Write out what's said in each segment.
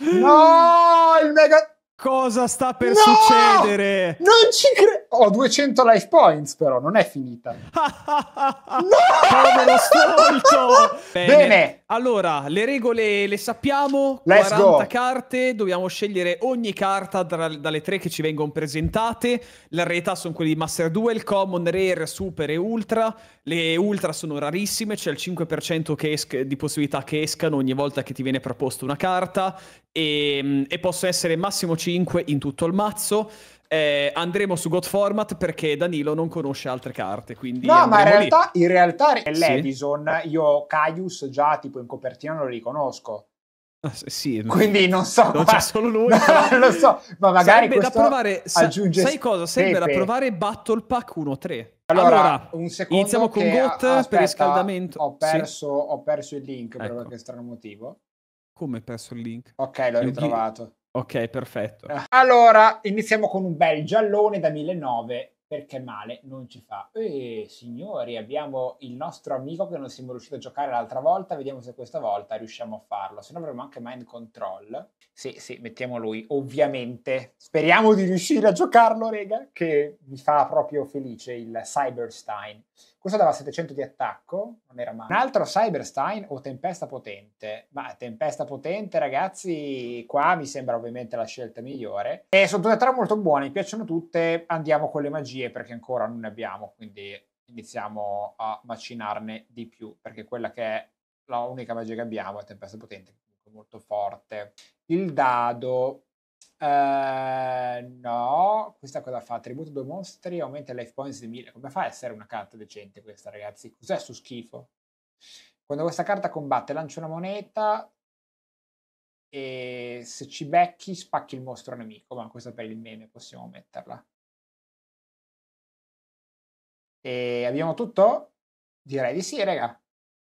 No, il mega... Cosa sta per no! succedere? Non ci credo! ho 200 life points, però non è finita. no! Bene. Bene. Allora, le regole le sappiamo. Let's 40 go. carte, dobbiamo scegliere ogni carta tra, dalle tre che ci vengono presentate. La realtà sono quelle di Master Duel, Common, Rare, Super e Ultra. Le Ultra sono rarissime, c'è il 5% es- di possibilità che escano ogni volta che ti viene proposta una carta. Ehm, e, e possono essere massimo 5 in tutto il mazzo eh, andremo su God Format perché Danilo non conosce altre carte. Quindi no, ma in realtà, lì. in realtà l'Edison, sì. io Caius già tipo in copertina lo riconosco. Ah, sì, quindi non so, non qua... c'è solo lui, non lo so, ma magari sarebbe da provare, aggiunge sai cosa? Serve da provare Battle Pack 1-3. Allora, allora iniziamo con GOT aspetta, per riscaldamento. Ho perso, sì. ho perso il link ecco. per qualche strano motivo Come hai perso il link? Ok, l'ho ritrovato. Ok, perfetto. Eh, allora, iniziamo con un bel giallone da 1009 perché male non ci fa. Ehi, signori, abbiamo il nostro amico che non siamo riusciti a giocare l'altra volta, vediamo se questa volta riusciamo a farlo, se no avremo anche Mind Control. Sì, sì, mettiamo lui, ovviamente. Speriamo di riuscire a giocarlo, rega, che mi fa proprio felice il Cyberstein. Questo dava 700 di attacco, non era male. Un altro Cyberstein o Tempesta Potente. Ma Tempesta Potente, ragazzi, qua mi sembra ovviamente la scelta migliore. E sono tutte e tre molto buone, mi piacciono tutte. Andiamo con le magie perché ancora non ne abbiamo, quindi iniziamo a macinarne di più, perché quella che è l'unica magia che abbiamo è Tempesta Potente, molto forte. Il dado Uh, no, questa cosa fa? attributo due mostri, aumenta il life points di 1000. Come fa a essere una carta decente questa, ragazzi? Cos'è su schifo? Quando questa carta combatte, lancia una moneta e se ci becchi spacchi il mostro nemico, ma questa per il meme possiamo metterla. E abbiamo tutto? Direi di sì, raga.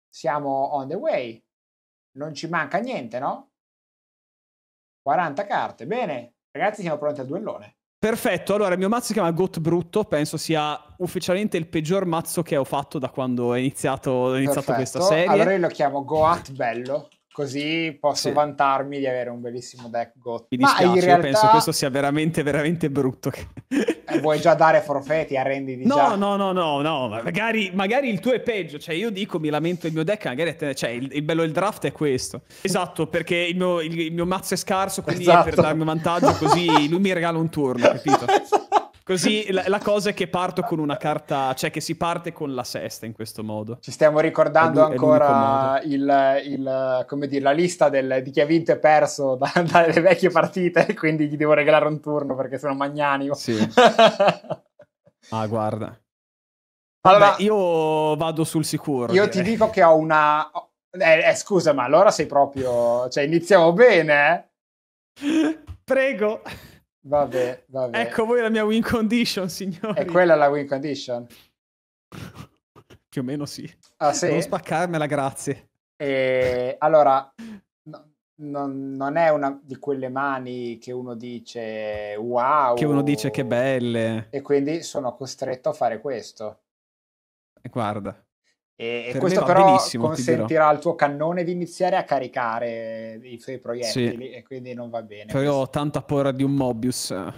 Siamo on the way. Non ci manca niente, no? 40 carte. Bene, ragazzi, siamo pronti al duellone. Perfetto, allora il mio mazzo si chiama Got Brutto, penso sia ufficialmente il peggior mazzo che ho fatto da quando ho iniziato, ho iniziato questa serie. Allora io lo chiamo Goat Bello. Così posso sì. vantarmi di avere un bellissimo deck GOT. Mi dispiace, Ma in realtà... penso questo sia veramente, veramente brutto. Eh, vuoi già dare forfetti, a arrendi di no, già. No, no, no, no, magari, magari, il tuo è peggio. Cioè, io dico, mi lamento il mio deck, magari te... cioè, il, il, bello del draft è questo. Esatto, perché il mio, il, il mio mazzo è scarso, quindi esatto. per darmi un vantaggio, così lui mi regala un turno, capito? esatto. Così la, la, cosa è che parto con una carta, cioè che si parte con la sesta in questo modo. Ci stiamo ricordando lui, ancora il, il, dire, la lista del, di chi ha vinto e perso da, dalle vecchie partite, quindi gli devo regalare un turno perché sono magnanimo. Sì. ah, guarda. Allora, Vabbè, io vado sul sicuro. Io direi. ti dico che ho una... Eh, eh, scusa, ma allora sei proprio... Cioè, iniziamo bene. Eh? Prego. Vabbè, vabbè. Ecco voi la mia win condition, signore. È quella la win condition? Più o meno sì. Ah, sì? Non spaccarmela, grazie. E, allora, no, non, non, è una di quelle mani che uno dice wow. Che uno dice che belle. E quindi sono costretto a fare questo. E guarda. E, per questo però consentirà al tuo cannone di iniziare a caricare i suoi proiettili sì. e quindi non va bene. Però ho tanta paura di un Mobius. Eh.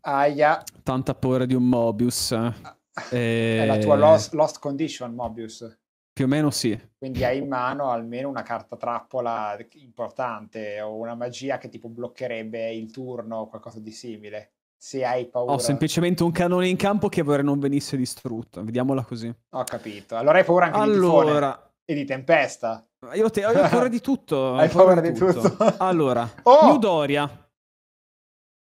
Aia. Tanta paura di un Mobius. e... Eh. È ah, eh, la tua lost, lost, condition Mobius. Più o meno sì. Quindi hai in mano almeno una carta trappola importante o una magia che tipo bloccherebbe il turno o qualcosa di simile se hai paura. Ho semplicemente un cannone in campo che vorrei non venisse distrutto, vediamola così. Ho capito. Allora hai paura anche allora... di tifone e di tempesta. Io, te, io ho paura di tutto. hai paura, paura di tutto. tutto. allora, oh! Ludoria.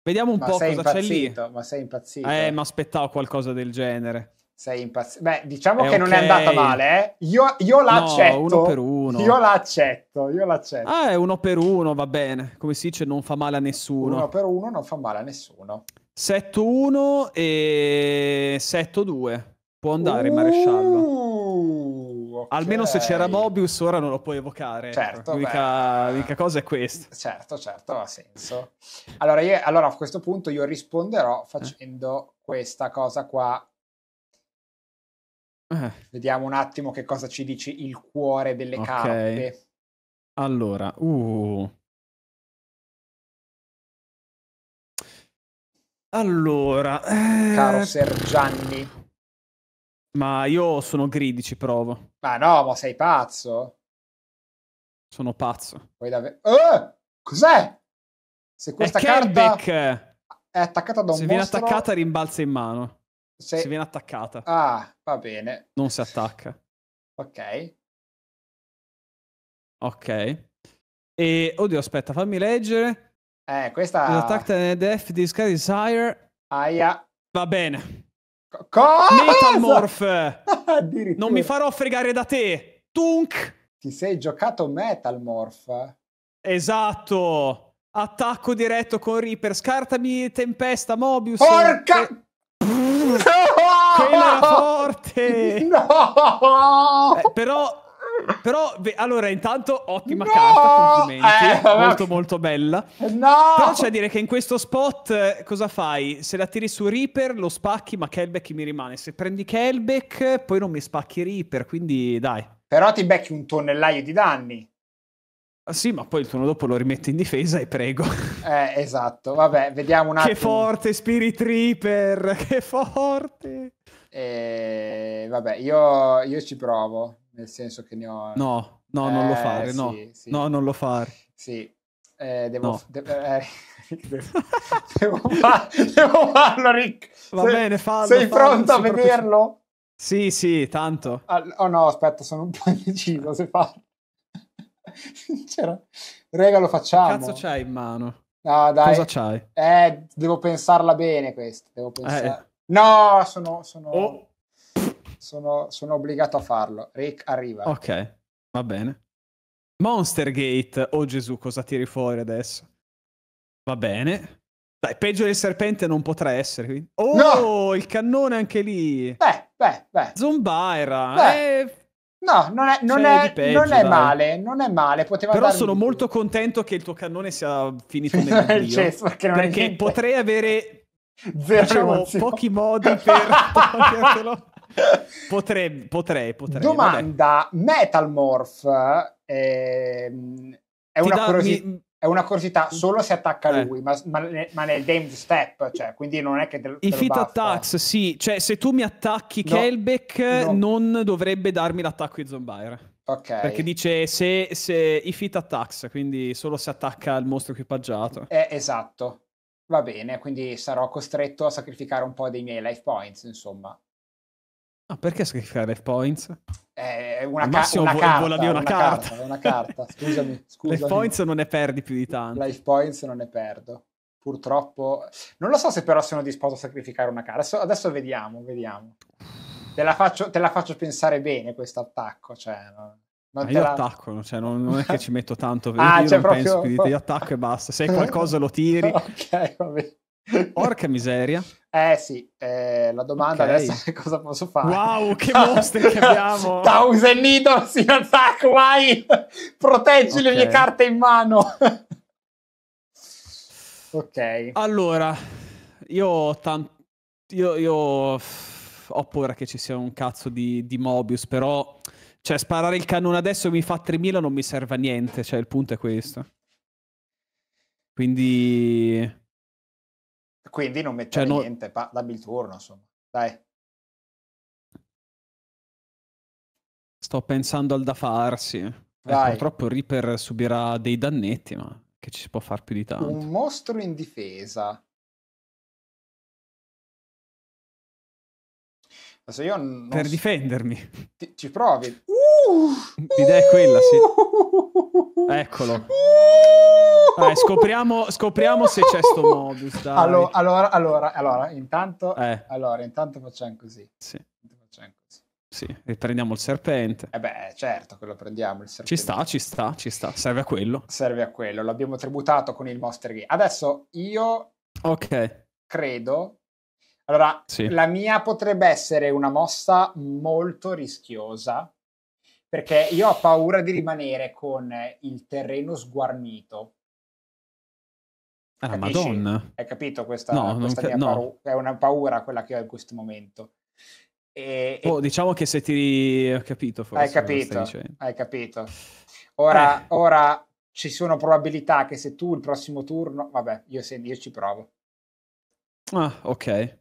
Vediamo un ma po' cosa c'è lì. Ma sei impazzito. Eh, ma aspettavo qualcosa del genere. Sei impazzito. Beh, diciamo è che okay. non è andata male, eh. Io, io l'accetto. No, uno per uno. Io l'accetto, io l'accetto. Ah, è uno per uno, va bene. Come si dice, non fa male a nessuno. Uno per uno non fa male a nessuno. Setto 1 e setto 2. Può andare uh, maresciallo. Okay. Almeno se c'era Mobius ora non lo puoi evocare. Certo, l'unica, l'unica cosa è questa. Certo, certo, ha senso. Allora, io, allora a questo punto io risponderò eh. facendo eh. questa cosa qua. Eh. Vediamo un attimo che cosa ci dice il cuore delle okay. carte. Allora, uh. Allora, eh... caro Sergianni. Ma io sono gridi, ci provo. Ma no, ma sei pazzo? Sono pazzo. Poi davvero... Oh, eh, cos'è? Se questa è carta è attaccata da un Se viene attaccata rimbalza in mano. Se... Se... viene attaccata. Ah, va bene. Non si attacca. ok. Ok. E, oddio, aspetta, fammi leggere. Eh, questa... L'attack and death di Sky Desire. Aia. Va bene. Co cosa? Metalmorph. non mi farò fregare da te. Tunk. Ti sei giocato Metalmorph? Esatto. Attacco diretto con Reaper. Scartami Tempesta, Mobius. Porca... E... No! Quella forte! No! Eh, però però, beh, allora, intanto, ottima no! carta, complimenti. Eh, molto, molto bella. No! Però c'è a dire che in questo spot eh, cosa fai? Se la tiri su Reaper lo spacchi, ma Kelbeck mi rimane. Se prendi Kelbeck, poi non mi spacchi Reaper, quindi dai. Però ti becchi un tonnellaio di danni. Ah, sì, ma poi il turno dopo lo rimetti in difesa e prego. Eh, esatto. Vabbè, vediamo un attimo. Che forte, Spirit Reaper! Che forte! E... Eh, vabbè, io, io ci provo nel senso che ne ho... No, no, eh, non lo eh, fare, no. Sì, sì. No, non lo fare. Sì, eh, devo, no. de- eh, eh devo, devo, fa- devo, farlo, Rick. Va sei, bene, fallo. Sei fallo, pronto a vederlo? Più... Sì, sì, tanto. Ah, oh no, aspetta, sono un po' indeciso se fa. Sincero. lo facciamo. Che cazzo c'hai in mano? No, dai. Cosa c'hai? Eh, devo pensarla bene questo. Devo eh. pensar... eh. No, sono... sono... Oh sono, sono obbligato a farlo. Rick arriva. Ok, va bene. Monster Gate, oh Gesù, cosa tiri fuori adesso? Va bene. Dai, peggio del serpente non potrà essere. Oh, no! il cannone anche lì. Beh, beh, beh. Zombaira. Beh. Eh... No, non è, non cioè, è, peggio, non è male, non è male. Poteva Però sono molto contento che il tuo cannone sia finito nel cioè, perché, perché potrei avere Zero diciamo, pochi modi per toglierlo potrei, potrei, potrei. Domanda, vabbè. Metalmorph eh, è, una da, curiosi- mi... è, una curiosità solo se attacca eh. lui, ma, ma, ma nel game step, cioè, quindi non è che... Te, I fit attacks, sì, cioè se tu mi attacchi no, Kelbeck no. non dovrebbe darmi l'attacco di Zombire. Okay. Perché dice se, se i fit attacks, quindi solo se attacca il mostro equipaggiato. Eh, esatto. Va bene, quindi sarò costretto a sacrificare un po' dei miei life points, insomma. Ah, perché sacrificare life points? È una, ca- una, carta, una, una carta. carta. una carta, scusami, scusami. Life points non ne perdi più di tanto. Life points non ne perdo. Purtroppo, non lo so se però sono disposto a sacrificare una carta. Adesso, vediamo, vediamo. Te la, faccio, te la faccio pensare bene questo attacco. Cioè, non ah, io la... attacco, cioè non, non, è che ci metto tanto, ah, io cioè non proprio... penso, quindi ti attacco e basta. Se hai qualcosa lo tiri. ok, va bene. Porca miseria. Eh sì, eh, la domanda okay. adesso è cosa posso fare. Wow, che mostri che abbiamo! Thousand Needles in attack, vai! Proteggi okay. le mie carte in mano! ok. Allora, io, tam- io, io ho paura che ci sia un cazzo di, di Mobius, però... Cioè, sparare il cannone adesso mi fa 3000 non mi serve a niente, cioè il punto è questo. Quindi... Quindi non mettere cioè, no... niente, pa- dammi il turno, insomma. Dai. Sto pensando al da farsi. Eh, eh purtroppo Reaper subirà dei dannetti, ma che ci si può fare più di tanto. Un mostro in difesa. Adesso io non... Per difendermi. Ti, ci provi. Uh, L'idea uh, è quella, sì. Uh! Eccolo. Uh, Vai, scopriamo, scopriamo se c'è sto modus. Allora, allora, allora, allora, intanto, eh. allora, intanto facciamo così. Sì. Facciamo così. Sì, riprendiamo il serpente. Eh beh, certo, quello prendiamo, il Ci sta, ci sta, ci sta, serve a quello. Serve a quello, l'abbiamo tributato con il Monster Game. Adesso io Ok. Credo allora, sì. la mia potrebbe essere una mossa molto rischiosa perché io ho paura di rimanere con il terreno sguarnito Ah, Madonna. Hai capito questa, no, questa non, mia no. paura? È una paura quella che ho in questo momento. E, oh, e... Diciamo che se ti... Ho capito forse. Hai capito, hai capito. Ora, eh. ora, ci sono probabilità che se tu il prossimo turno... Vabbè, io, se, io ci provo. Ah, ok.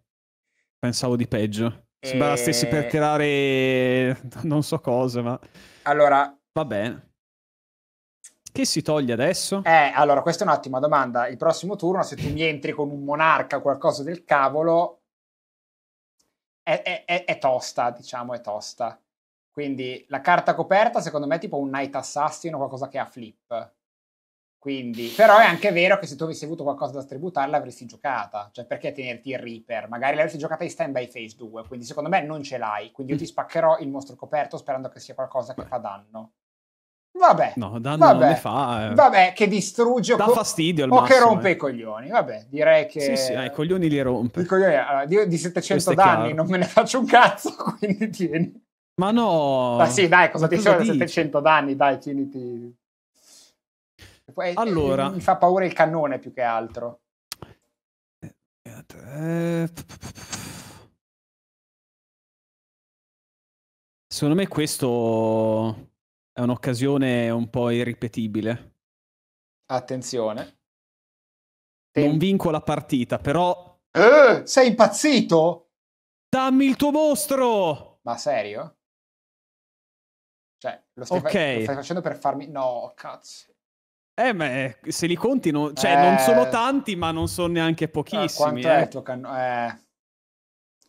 Pensavo di peggio. Sembra stessi per tirare non so cosa, ma... Allora... Va bene. Che si toglie adesso? Eh, allora, questa è un'ottima domanda. Il prossimo turno, se tu mi entri con un monarca o qualcosa del cavolo, è, è, è, tosta, diciamo, è tosta. Quindi la carta coperta, secondo me, è tipo un Night Assassin o qualcosa che ha flip. Quindi, però è anche vero che se tu avessi avuto qualcosa da tributarla l'avresti giocata. Cioè, perché tenerti il Reaper? Magari l'avresti giocata in stand by phase 2. Quindi, secondo me, non ce l'hai. Quindi, io mm. ti spaccherò il mostro coperto sperando che sia qualcosa che fa danno. Vabbè, no, danno vabbè, fa, eh. vabbè, che distrugge da co- fastidio al o massimo, che rompe eh. i coglioni. Vabbè, direi che sì, sì, eh, i coglioni li rompe. I coglioni, allora, ah, di, di 700 danni non me ne faccio un cazzo, quindi tieni. Ma no, ma sì, dai, cosa ti sono 700 danni? Dai, tieniti. Poi, eh, allora, mi fa paura il cannone più che altro. Secondo me questo è un'occasione un po' irripetibile. Attenzione. Tem- non vinco la partita, però... Eh, sei impazzito? Dammi il tuo mostro! Ma serio? Cioè, lo stai, okay. fa- lo stai facendo per farmi... No, cazzo. Eh, ma eh, se li conti, cioè, non... cioè, eh... non sono tanti, ma non sono neanche pochissimi. Ah, quanto eh. è il tuo cannone? Eh...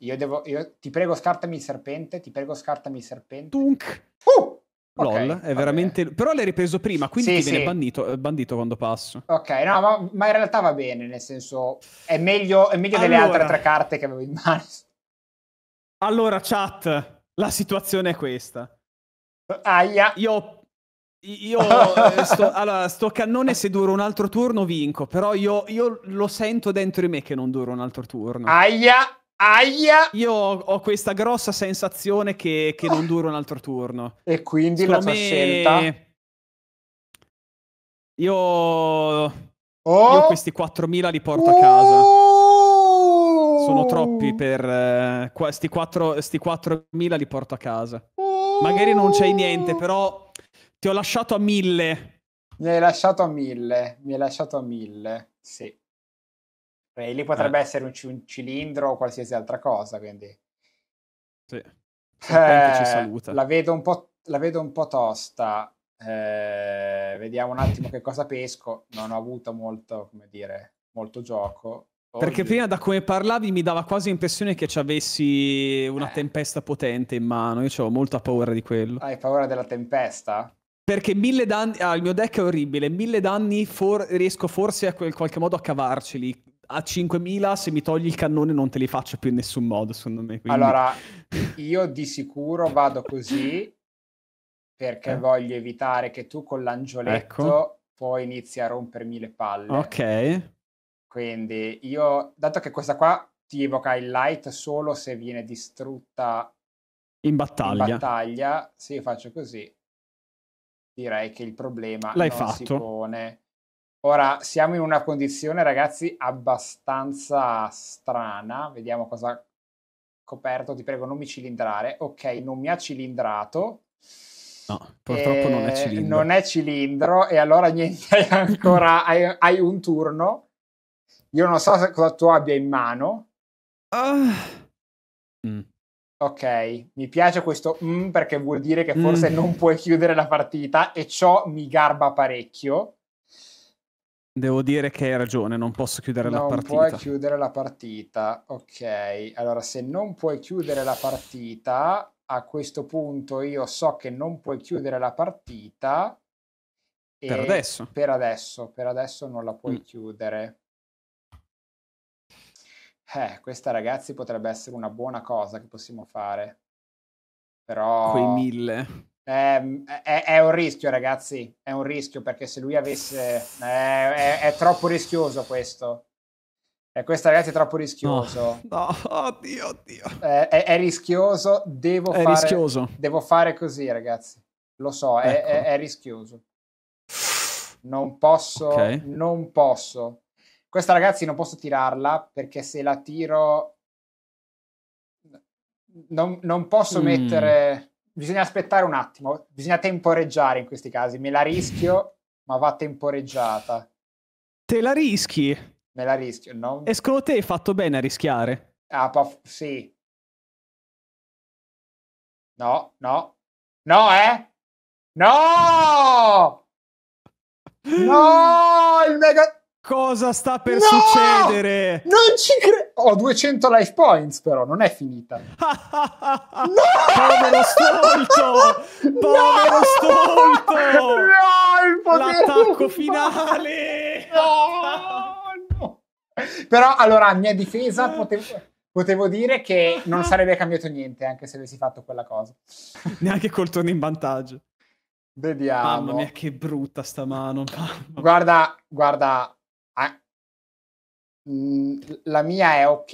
Io devo... Io... Ti prego, scartami il serpente, ti prego, scartami il serpente. Dunk. Uh! Okay, è veramente... Bene. Però l'hai ripreso prima, quindi sì, ti viene bandito, eh, bandito, quando passo. Ok, no, ma, ma, in realtà va bene, nel senso è meglio, è meglio allora. delle altre tre carte che avevo in mano. Allora, chat, la situazione è questa. Aia. Io, io eh, sto, allora, sto cannone se duro un altro turno vinco, però io, io lo sento dentro di me che non duro un altro turno. Aia. Aia! Io ho, questa grossa sensazione che, che, non dura un altro turno. E quindi Secondo la tua me... scelta? Io... Oh. Io questi 4.000 li porto oh. a casa. Oh! Sono troppi per... questi 4, 4.000 li porto a casa. Oh. Magari non c'è niente, però ti ho lasciato a 1.000. Mi hai lasciato a 1.000, mi hai lasciato a 1.000, sì. E cioè, lì eh. potrebbe eh. essere un, un, cilindro o qualsiasi altra cosa, quindi... Sì. Eh, ci saluta. La vedo un po', la vedo un po tosta. Eh, vediamo un attimo che cosa pesco. Non ho avuto molto, come dire, molto gioco. Oddio. Perché prima da come parlavi mi dava quasi l'impressione che ci avessi una eh. tempesta potente in mano. Io avevo molta paura di quello. Hai paura della tempesta? Perché mille danni. Ah, il mio deck è orribile. Mille danni for... riesco forse a quel, qualche modo a cavarceli a 5.000 se mi togli il cannone non te li faccio più in nessun modo, secondo me. Quindi... Allora, io di sicuro vado così perché eh. voglio evitare che tu con l'angioletto ecco. poi inizi a rompermi le palle. Ok. Quindi io, dato che questa qua ti evoca il light solo se viene distrutta in battaglia, in battaglia se io faccio così, direi che il problema L'hai non fatto. si pone. Ora siamo in una condizione, ragazzi, abbastanza strana. Vediamo cosa ha coperto. Ti prego, non mi cilindrare. Ok, non mi ha cilindrato. No, purtroppo non è eh, cilindro. Non è cilindro, e allora niente, hai ancora hai, hai un turno. Io non so cosa tu abbia in mano. Uh. Mm. Ok, mi piace questo mm perché vuol dire che forse mm. non puoi chiudere la partita e ciò mi garba parecchio. Devo dire che hai ragione, non posso chiudere non la partita. Non puoi chiudere la partita, ok. Allora, se non puoi chiudere la partita, a questo punto io so che non puoi chiudere la partita. Per adesso. Per adesso, per adesso non la puoi mm. chiudere. Eh, questa ragazzi potrebbe essere una buona cosa che possiamo fare. Però... Quei mille. Eh, è, è, un rischio, ragazzi. È un rischio perché se lui avesse. Eh, è, è, troppo rischioso questo. Eh, questo, ragazzi, è troppo rischioso. No, no. oddio, oddio. Eh, è, è, rischioso. Devo fare, rischioso. Devo fare così, ragazzi. Lo so, ecco. è, rischioso. Non posso. Okay. Non posso. Questa, ragazzi, non posso tirarla perché se la tiro. Non, non posso mm. mettere bisogna aspettare un attimo, bisogna temporeggiare in questi casi. Me la rischio, ma va temporeggiata. Te la rischi? Me la rischio, no? E secondo te hai fatto bene a rischiare? Ah, paf- sì. No, no. No, eh? No! No! Il mega... Cosa sta per no! succedere? Non ci credo. Ho 200 life points, però non è finita. no! Povero stolto! Povero no! stolto! No, L'attacco finale! No, no! Però allora, a mia difesa, potevo, potevo dire che non sarebbe cambiato niente anche se avessi fatto quella cosa. Neanche col turno in vantaggio. Vediamo. Mamma mia, che brutta sta mano. Guarda, guarda, Mhmm, la mia è ok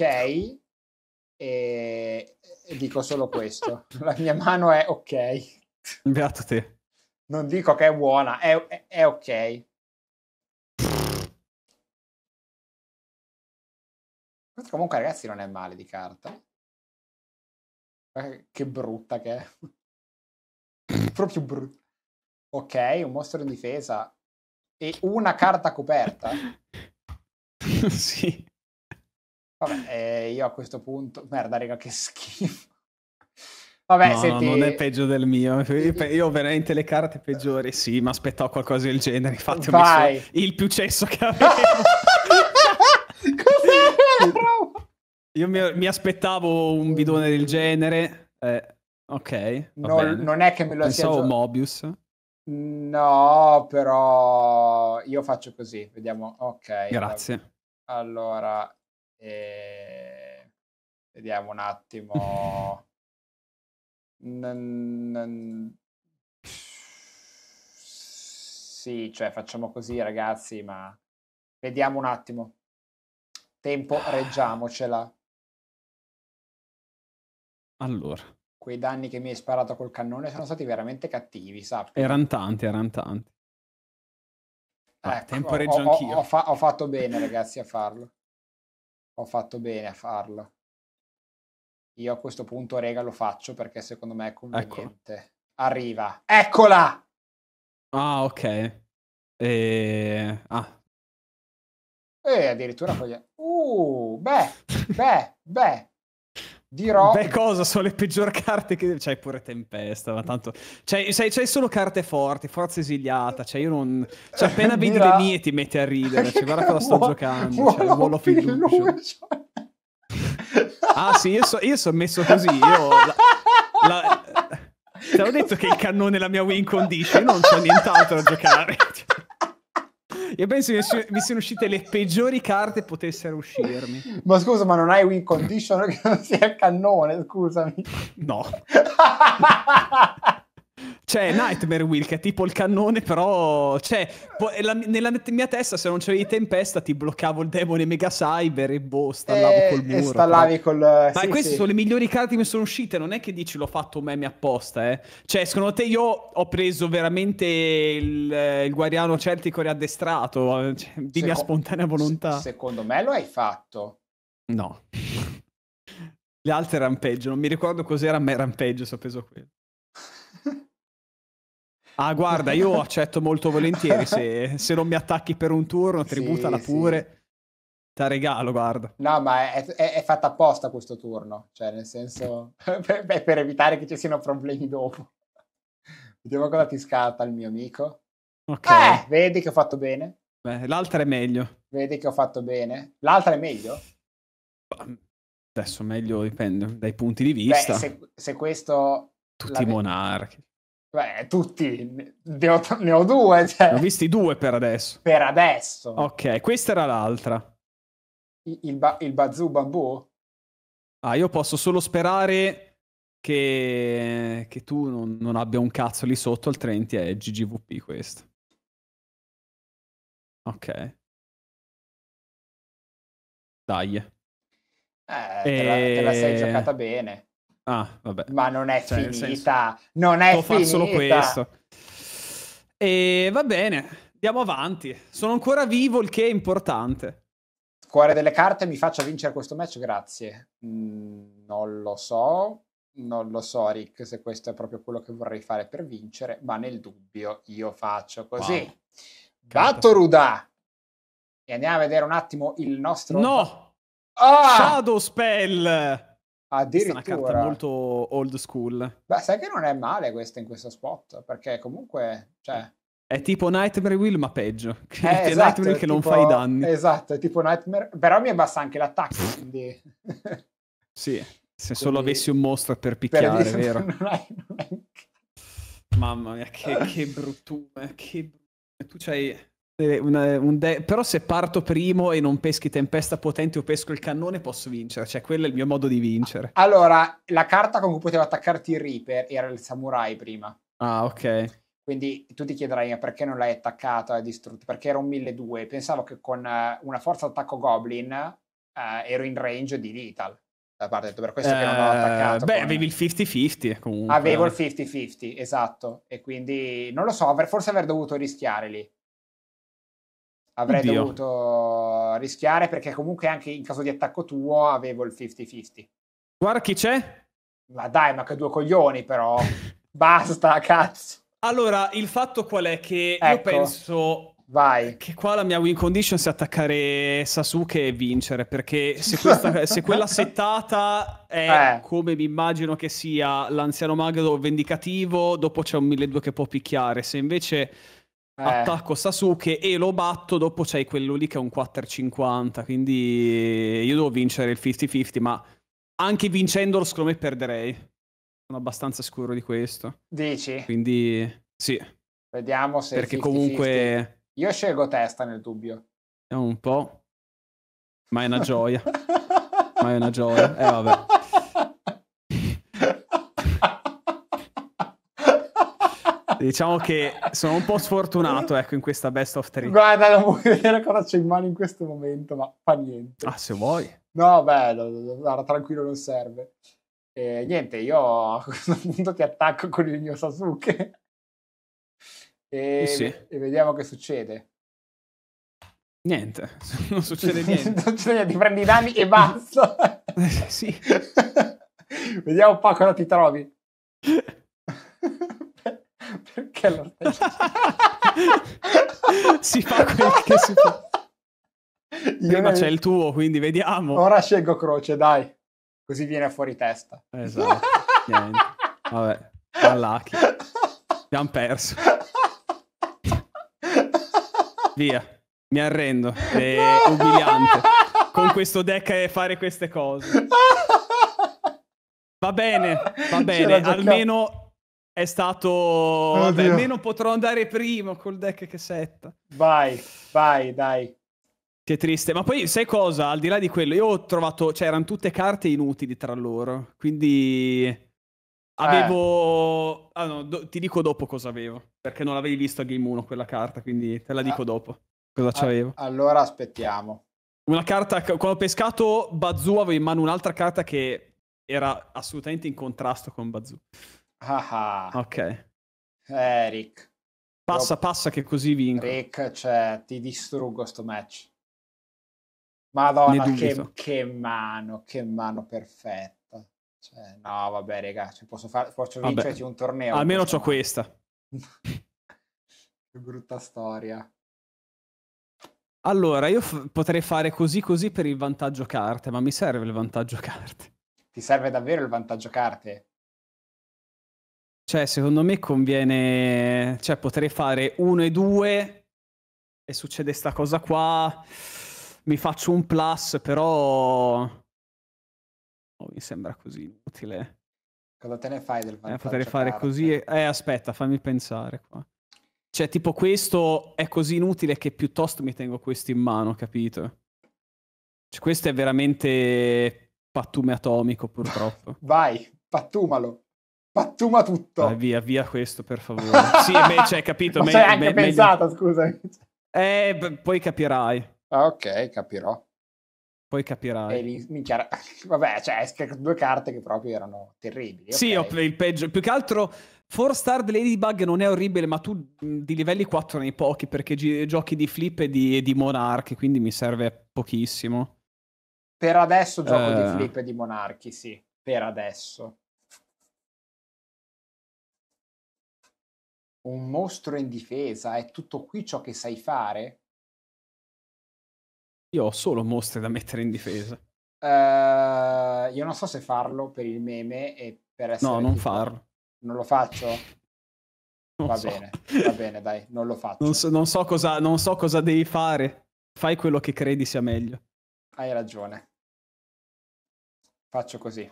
e, dico solo questo. la mia mano è ok. Beato te. Non dico che è buona, è, è, è ok. Comunque ragazzi non è male di carta. Eh, che brutta che è. Proprio brutta. Ok, un mostro in difesa. E una carta coperta. sì. Vabbè, eh, io a questo punto... Merda, raga, che schifo. Vabbè, no, senti... non è peggio del mio. Io ho veramente le carte peggiori. Sì, mi aspettavo qualcosa del genere. Infatti, Vai. il più cesso che avevo. Io mi, mi, aspettavo un bidone del genere. Eh, ok. Non, non, è che me lo Pensavo sia. Pensavo Mobius. No, però io faccio così. Vediamo. Ok. Grazie. Allora, eh, vediamo un attimo. sì, cioè facciamo così ragazzi, ma vediamo un attimo. Tempo, reggiamocela. Allora. Quei danni che mi hai sparato col cannone sono stati veramente cattivi, sappi. Erano tanti, erano tanti. Ah, ecco, temporeggio ho, anch'io. Ho, ho, fa- ho fatto bene, ragazzi, a farlo. Ho fatto bene a farlo. Io a questo punto, rega, lo faccio perché secondo me è ecco. conveniente. Ecco. Arriva. Eccola! Ah, ok. E... Ah. E eh, addirittura... Uh, beh, beh, beh. Dirò... Beh, cosa? Sono le peggiori carte che... C'hai pure Tempesta, ma tanto... C'hai, solo carte forti, forza esiliata, cioè io non... Cioè, appena vedi Dirà... le mie ti metti a ridere, cioè, guarda cosa sto giocando, Buono, cioè, il Wall of Illusion. ah sì, io sono messo così, io... La, la... Ti avevo detto che il cannone è la mia win condition, non c'ho nient'altro da giocare. Io penso che mi siano uscite le peggiori carte potessero uscirmi. Ma scusa, ma non hai win condition che non sia cannone, scusami. No. C'è cioè, eh. Nightmare Wheel che è tipo il cannone, però. Cioè, po- la, nella mia testa, se non c'avevi tempesta, ti bloccavo il demone Mega Cyber e boh, stallavo eh, e, col muro. E cioè. stallavi però. col. Ma sì, queste sì. sono le migliori carte che mi sono uscite. Non è che dici l'ho fatto meme apposta, eh. Cioè, secondo te io ho preso veramente il, il guardiano celtico riaddestrato, eh, cioè, di Seco- mia spontanea volontà. Se- secondo me lo hai fatto. No. Le altre rampeggio, non mi ricordo cos'era, ma è rampeggio, se ho preso quello. Ah, guarda, io accetto molto volentieri. Se, se non mi attacchi per un turno, tributala sì, pure. Sì. Te regalo, guarda. No, ma è, è, è fatta apposta questo turno. Cioè, nel senso, beh, per evitare che ci siano problemi dopo. Vediamo cosa ti scatta il mio amico. Ok. Eh, vedi che ho fatto bene. Beh, l'altra è meglio. Vedi che ho fatto bene. L'altra è meglio? Adesso meglio dipende dai punti di vista. Beh, se, se questo... Tutti i monarchi. Beh, tutti, ne ho, ne ho due. Cioè. Ne ho visti due per adesso. Per adesso. Ok, questa era l'altra. Il, ba- il bazoo bambù? Ah, io posso solo sperare che, che tu non, non, abbia un cazzo lì sotto, altrimenti è GGVP questo. Ok. Dai. Eh, e... la, te la sei eh. giocata bene. Ah, vabbè. Ma non è cioè, finita, senso, non è finita. solo questo. E va bene, andiamo avanti. Sono ancora vivo, il che è importante. Cuore delle carte, mi faccia vincere questo match, grazie. Mm, non lo so, non lo so Rick se questo è proprio quello che vorrei fare per vincere, ma nel dubbio io faccio così. Wow. Batto E andiamo a vedere un attimo il nostro... No! Ah! Shadow Spell! Addirittura. Questa è una carta molto old school. Beh, sai che non è male questa in questo spot, perché comunque, cioè... È tipo Nightmare Will, ma peggio. Che eh, esatto, Nightmare che tipo, non fa i danni. Esatto, è tipo Nightmare... Però mi abbassa anche l'attacco, quindi... sì, se solo avessi un mostro per picchiare, per vero? Non hai, non hai... Mamma mia, che, che bruttume, che bruttume. Tu c'hai... Eh, una, eh, un de- però se parto primo e non peschi tempesta potente o pesco il cannone posso vincere, cioè quello è il mio modo di vincere. Allora, la carta con cui potevo attaccarti il Reaper era il samurai prima. Ah, ok. Quindi tu ti chiederai perché non l'hai attaccata e distrutto, perché era un 1200. Pensavo che con eh, una forza d'attacco Goblin eh, ero in range di Lethal. Da parte, per questo eh, che non l'ho attaccato. Beh, con... avevi il 50-50 comunque. Avevo il 50-50, esatto. E quindi non lo so, forse aver dovuto rischiare lì avrei Oddio. dovuto rischiare perché comunque anche in caso di attacco tuo avevo il 50-50. Guarda chi c'è. Ma dai, ma che due coglioni però. Basta, cazzo. Allora, il fatto qual è che ecco, io penso vai. che qua la mia win condition sia attaccare Sasuke e vincere, perché se, questa, se quella settata è eh. come mi immagino che sia l'anziano magro vendicativo, dopo c'è un 1200 che può picchiare, se invece eh. attacco Sasuke e lo batto, dopo c'è quello lì che è un 4-50, quindi io devo vincere il 50-50, ma anche vincendolo secondo me perderei. Sono abbastanza sicuro di questo. Dici? Quindi sì. Vediamo se... Perché 50-50. comunque... Io scelgo testa nel dubbio. È un po'... Ma è una gioia. ma è una gioia. Eh vabbè. diciamo che sono un po' sfortunato ecco, in questa best of three Guarda, non vuoi vedere cosa c'è in mano in questo momento, ma fa niente. Ah, se vuoi. No, bello, guarda, tranquillo, non serve. E niente, io a questo punto ti attacco con il mio Sasuke. E, sì, e vediamo che succede. Niente, non succede niente. non succede ti prendi i danni e basta. sì. vediamo un po' cosa ti trovi. Perché lo stai Si fa quel che si può. Prima ne... c'è il tuo, quindi vediamo. Ora scelgo croce, dai. Così viene fuori testa. Esatto. Vabbè, all'achi. Abbiamo perso. Via. Mi arrendo. È no! umiliante. Con questo deck e fare queste cose. Va bene, va bene. Almeno è stato... Oh, Vabbè, almeno potrò andare primo col deck che setta. Vai, vai, dai. Che triste, ma poi sai cosa? Al di là di quello, io ho trovato, cioè erano tutte carte inutili tra loro, quindi avevo... Eh. Ah, no, do... ti dico dopo cosa avevo, perché non l'avevi visto a Game 1 quella carta, quindi te la dico ah. dopo cosa ah, c'avevo. Allora aspettiamo. Una carta, quando ho pescato Bazoo avevo in mano un'altra carta che era assolutamente in contrasto con Bazoo. Ah, ah, Ok. Eric. Eh, passa, Rob... passa che così vinco. Rick, cioè, ti distruggo sto match. Madonna, che, che, mano, che mano perfetta. Cioè, no, vabbè, ragazzi, posso, far, posso vincerci un torneo. Almeno ho questa. che brutta storia. Allora, io f- potrei fare così così per il vantaggio carte, ma mi serve il vantaggio carte. Ti serve davvero il vantaggio carte? Cioè, secondo me conviene. Cioè, potrei fare uno e due e succede sta cosa qua. Mi faccio un plus, però. Oh, mi sembra così inutile. Cosa te ne fai del vantaggio? Eh, potrei fare carte? così. Eh, aspetta, fammi pensare qua. Cioè, tipo, questo è così inutile che piuttosto mi tengo questo in mano, capito? Cioè, questo è veramente pattume atomico, purtroppo. Vai, pattumalo pattuma tutto. Ah, via, via questo, per favore. sì, me, cioè, capito. Ma me, anche me, pensato, meglio... scusa. Eh, b- poi capirai. Ah, ok, capirò. Poi capirai. Lì, minchia, vabbè, cioè, due carte che proprio erano terribili. Sì, okay. ho il peggio. Più che altro, Four Star Ladybug non è orribile, ma tu di livelli 4 nei pochi, perché gi- giochi di flip e di, di monarchi, quindi mi serve pochissimo. Per adesso gioco eh... di flip e di monarchi, sì. Per adesso. un mostro in difesa, è tutto qui ciò che sai fare? Io ho solo mostre da mettere in difesa. Uh, io non so se farlo per il meme e per essere... No, non tipo... farlo. Non lo faccio? Non va so. bene, va bene, dai, non lo faccio. Non so, non, so cosa, non so cosa devi fare. Fai quello che credi sia meglio. Hai ragione. Faccio così.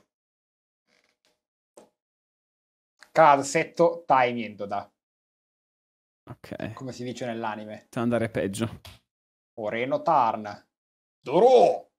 Calsetto, timing, da. Ok. Come si dice nell'anime. Poteva andare peggio. Oreno Tarn. Doro!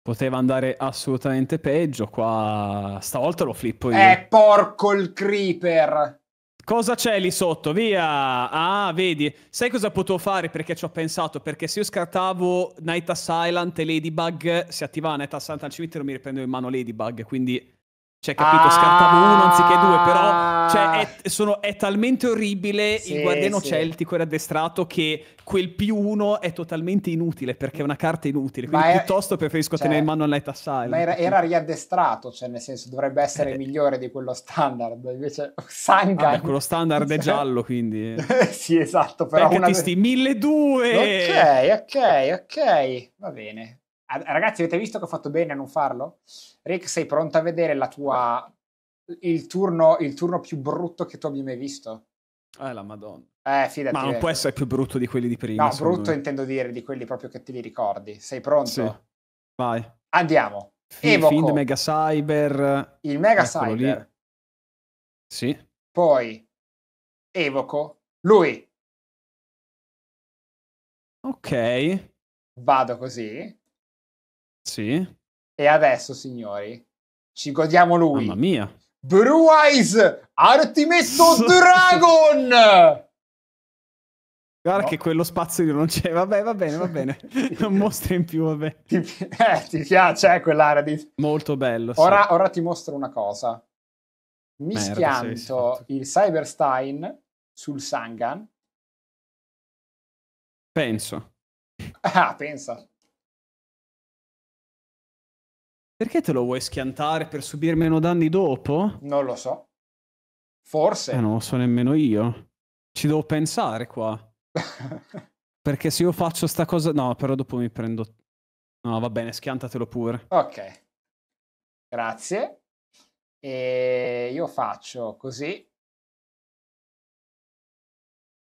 Poteva andare assolutamente peggio. Qua stavolta lo flippo io. Eh, porco il creeper! Cosa c'è lì sotto? Via! Ah, vedi. Sai cosa potevo fare perché ci ho pensato? Perché se io scartavo Night Assailant e Ladybug, si attivava Night Assailant al cimitero mi riprendevo in mano Ladybug, quindi cioè, capito, ah, scartavo uno anziché due, però cioè, è, ah. sono, è, talmente orribile sì, il guardiano sì. celtico era addestrato che quel più uno è totalmente inutile perché è una carta inutile. Quindi ma piuttosto preferisco cioè, tenere in mano il Night Asylum. Ma era, era, riaddestrato, cioè nel senso dovrebbe essere eh. migliore di quello standard. Invece Sanga... Vabbè, quello standard è cioè, giallo, quindi... Eh. sì, esatto, però... Beccati una... 1200! Ok, ok, ok, va bene. Ah, ragazzi, avete visto che ho fatto bene a non farlo? Rick, sei pronta a vedere la tua, il, turno, il turno più brutto che tu abbia mai visto? Eh, la Madonna. Eh, fidati. Ma non può essere più brutto di quelli di prima. No, brutto me. intendo dire di quelli proprio che te li ricordi. Sei pronto? Sì. Vai. Andiamo. Evoco. fin Mega Cyber. Il Mega Eccolo Cyber. Lì. Sì. Poi evoco lui. Ok. Vado così. Sì. E adesso, signori, ci godiamo lui. Mamma mia. Blue Eyes Artimesso Dragon! Guarda no. che quello spazio non c'è, vabbè, va bene, va bene. non mostri in più, vabbè. Ti, eh, ti piace eh, quell'area di... Molto bello. Ora, ora, ti mostro una cosa. Mi Merda, schianto il Cyberstein sul Sangan. Penso. Ah, pensa. Perché te lo vuoi schiantare per subire meno danni dopo? Non lo so. Forse. Eh, non lo so nemmeno io. Ci devo pensare qua. Perché se io faccio sta cosa... No, però dopo mi prendo... No, va bene, schiantatelo pure. Ok. Grazie. E io faccio così.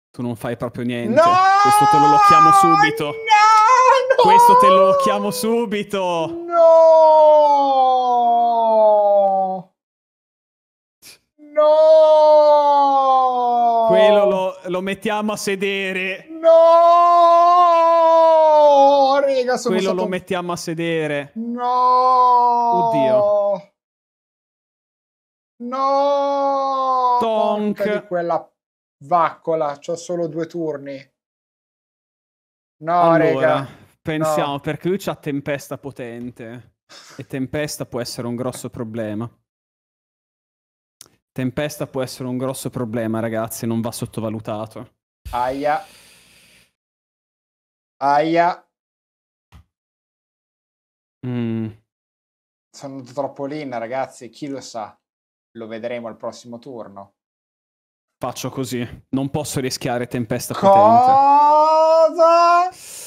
Tu non fai proprio niente. No! Questo te lo chiamo subito. No! no! Questo te lo chiamo subito. No! lo mettiamo a sedere. No! Raga, sono Quello stato... lo mettiamo a sedere. No! Oddio. No! Tonk. di quella vaccola, c'ho solo due turni. No, allora, raga. Pensiamo, no. perché lui c'ha tempesta potente. E tempesta può essere un grosso problema. Tempesta può essere un grosso problema, ragazzi, non va sottovalutato. Aia. Aia. Mm. Sono andato troppo lì, ragazzi, chi lo sa. Lo vedremo al prossimo turno. Faccio così, non posso rischiare tempesta Cosa? potente. Cosa?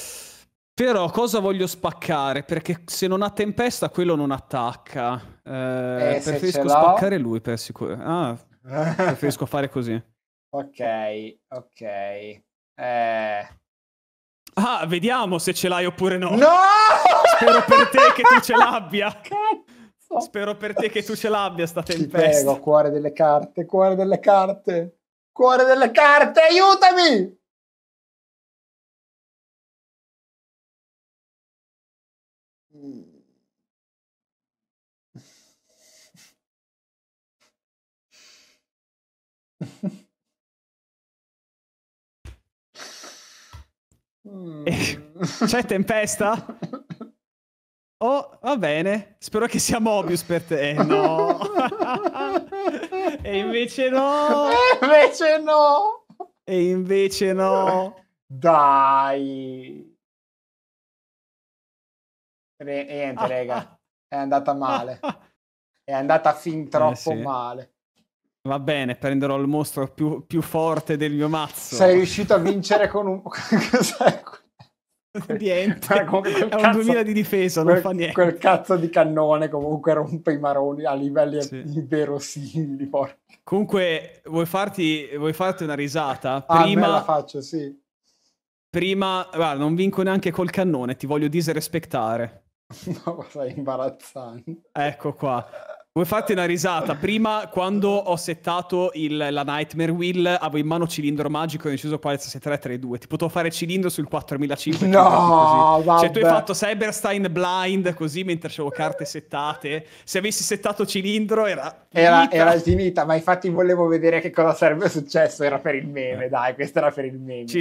Però cosa voglio spaccare? Perché se non ha tempesta, quello non attacca. Eh, eh, preferisco spaccare lui per sicurezza. Ah, preferisco fare così. Ok, ok. Eh. Ah, vediamo se ce l'hai oppure no. No! Spero per te che tu ce l'abbia. Cazzo. Spero per te che tu ce l'abbia sta tempesta. Ti prego, cuore delle carte, cuore delle carte. Cuore delle carte, aiutami! Eh, mm. C'è tempesta? Oh, va bene. Spero che sia Mobius per te. Eh, no. e invece no. E invece no. E invece no. Dai. Re- niente, ah, raga, è andata male. è andata fin eh, troppo eh sì. male. Va bene, prenderò il mostro più, più, forte del mio mazzo. Sei riuscito a vincere con un... niente, con è cazzo... un 2000 di difesa, quel, non fa niente. Quel cazzo di cannone comunque rompe i maroni a livelli sì. inverosimili. Comunque, vuoi farti, vuoi farti, una risata? Ah, prima ah, la faccio, sì. Prima, guarda, non vinco neanche col cannone, ti voglio disrespettare. No, cosa imbarazzante. Ecco qua. Vuoi fate una risata? Prima, quando ho settato il, la Nightmare Wheel, avevo in mano cilindro magico e ho deciso quale 3, 2. Ti potevo fare cilindro sul 4500. No, vabbè. Cioè, tu hai fatto Cyberstein blind così mentre avevo carte settate. Se avessi settato cilindro era... Era, era finita, ma infatti volevo vedere che cosa sarebbe successo. Era per il meme, eh. dai, questo era per il meme. Ci